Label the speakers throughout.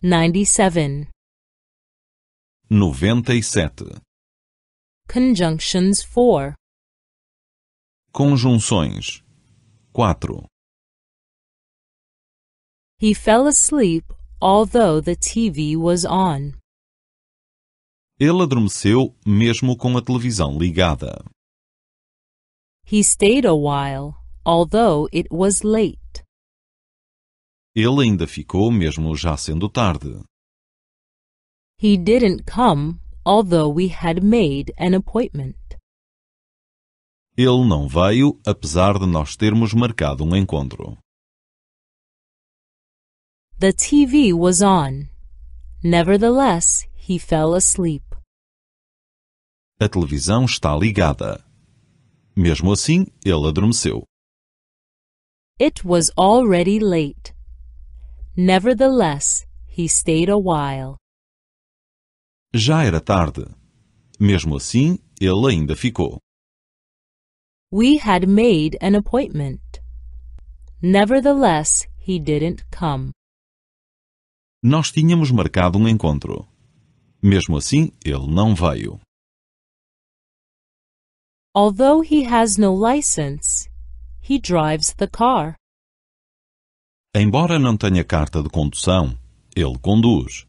Speaker 1: 97.
Speaker 2: 97.
Speaker 1: Conjunctions 4.
Speaker 2: Conjunções 4.
Speaker 1: He fell asleep although the TV was on.
Speaker 2: Ele adormeceu mesmo com a televisão ligada.
Speaker 1: He stayed a while although it was late.
Speaker 2: Ele ainda ficou mesmo já sendo tarde.
Speaker 1: He didn't come, although we had made an appointment.
Speaker 2: Ele não veio, apesar de nós termos marcado um encontro.
Speaker 1: The TV was on. Nevertheless, he fell asleep.
Speaker 2: A televisão está ligada. Mesmo assim, ele adormeceu.
Speaker 1: It was already late. Nevertheless, he stayed a while.
Speaker 2: Já era tarde. Mesmo assim, ele ainda ficou.
Speaker 1: We had made an appointment. Nevertheless, he didn't come.
Speaker 2: Nós tínhamos marcado um encontro. Mesmo assim, ele não veio.
Speaker 1: Although he has no license, he drives the car.
Speaker 2: Embora não tenha carta de condução, ele conduz.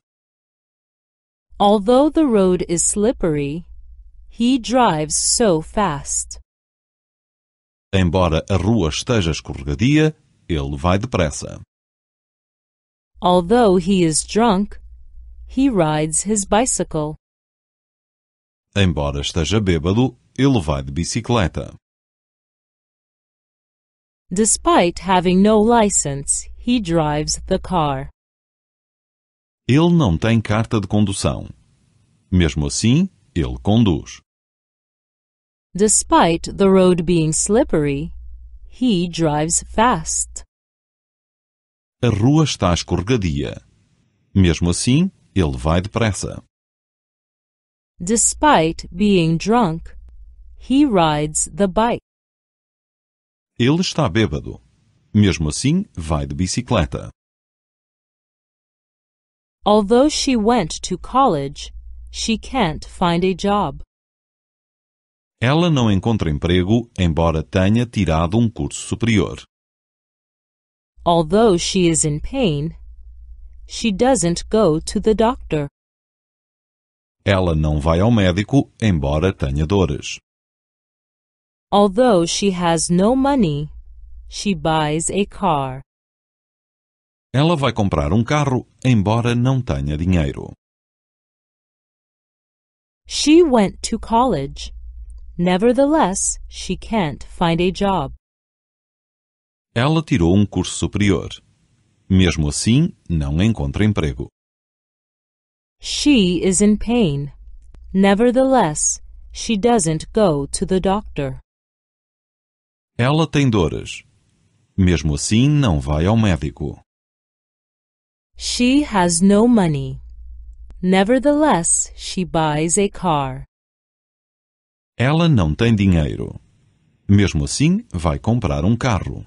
Speaker 1: Although the road is slippery, he drives so fast.
Speaker 2: Embora a rua esteja escorregadia, ele vai depressa.
Speaker 1: Although he is drunk, he rides his bicycle.
Speaker 2: Embora esteja bêbado, ele vai de bicicleta.
Speaker 1: Despite having no license, He drives the car.
Speaker 2: Ele não tem carta de condução. Mesmo assim, ele conduz.
Speaker 1: Despite the road being slippery, he drives fast.
Speaker 2: A rua está escorregadia. Mesmo assim, ele vai depressa.
Speaker 1: Despite being drunk, he rides the bike.
Speaker 2: Ele está bêbado. Mesmo assim, vai de bicicleta.
Speaker 1: Although she went to college, she can't find a job.
Speaker 2: Ela não encontra emprego, embora tenha tirado um curso superior.
Speaker 1: Although she is in pain, she doesn't go to the doctor.
Speaker 2: Ela não vai ao médico, embora tenha dores.
Speaker 1: Although she has no money, She buys a car.
Speaker 2: Ela vai comprar um carro, embora não tenha dinheiro.
Speaker 1: She went to college. Nevertheless, she can't find a job.
Speaker 2: Ela tirou um curso superior. Mesmo assim, não encontra emprego.
Speaker 1: She is in pain. Nevertheless, she doesn't go to the doctor.
Speaker 2: Ela tem dores, mesmo assim, não vai ao médico.
Speaker 1: She has no money. Nevertheless, she buys a car.
Speaker 2: Ela não tem dinheiro. Mesmo assim, vai comprar
Speaker 1: um carro.